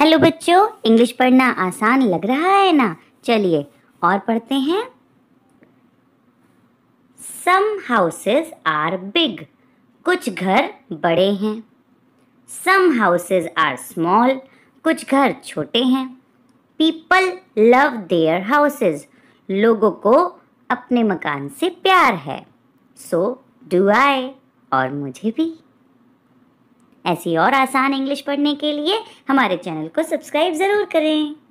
hello बच्चों English पढ़ना आसान लग रहा है ना चलिए और पढ़ते हैं सम हाउसेज आर बिग कुछ घर बड़े हैं सम हाउसेज आर स्मॉल कुछ घर छोटे हैं पीपल लव देयर हाउसेज लोगों को अपने मकान से प्यार है सो डू आई और मुझे भी ऐसी और आसान इंग्लिश पढ़ने के लिए हमारे चैनल को सब्सक्राइब ज़रूर करें